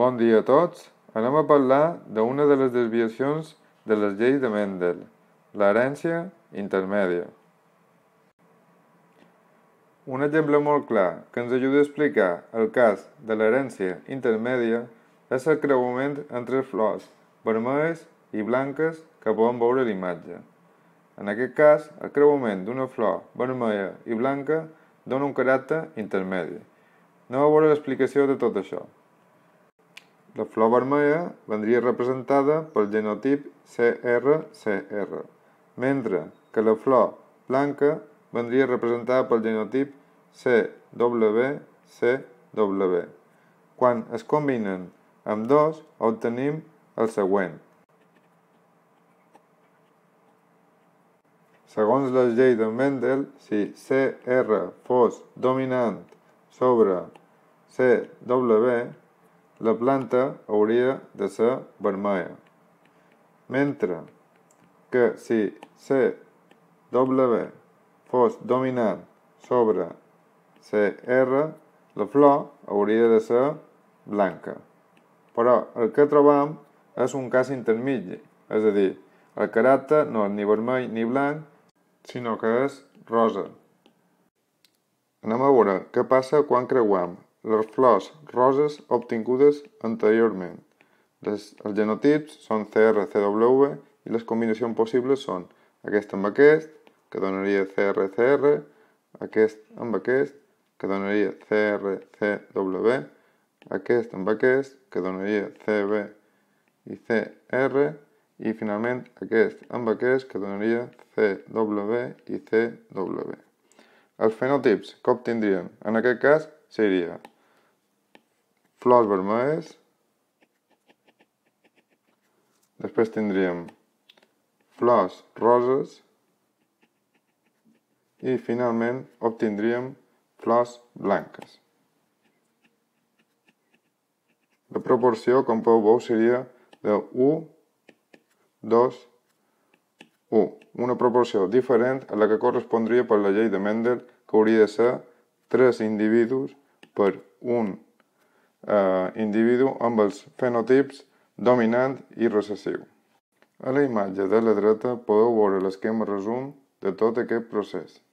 Bon dia a tots. Anem a parlar d'una de les desviacions de les lleis de Mendel, l'herència intermèdia. Un exemple molt clar que ens ajuda a explicar el cas de l'herència intermèdia és el creuament entre flors vermelles i blanques que podem veure a l'imatge. En aquest cas, el creuament d'una flor vermella i blanca dona un caràcter intermedi. No a veure l'explicació de tot això. La flor vermella vendria representada pel genotip CRCR, mentre que la flor blanca vendria representada pel genotip CWCW. Quan es combinen amb dos, obtenim el següent. Segons la llei de Mendel, si CR fos dominant sobre CW, la planta hauria de ser vermella, mentre que si CW fos dominant sobre CR, la flor hauria de ser blanca. Però el que trobam és un cas intermig, és a dir, el caràcter no és ni vermell ni blanc, sinó que és rosa. Anem a veure què passa quan creuam les flors roses obtingudes anteriorment. Les, els genotips són CRCW i les combinacions possibles són aquest amb aquest, que donaria CRCR, aquest amb aquest, que donaria CRCW, aquest amb aquest, que donaria CB i CR, i finalment aquest amb aquest que donaria CW i CW. Els fenotips que obtindrien en aquest cas seria flors vermelles. Després tindríem flors roses i finalment obtindríem flors blanques. La proporció, com podeu veure, seria de 1, 2, 1. Una proporció diferent a la que correspondria per la llei de Mendel, que hauria de ser 3 individus per un eh, individu amb els fenotips dominant i recessiu. A la imatge de la dreta podeu veure l'esquema resum de tot aquest procés.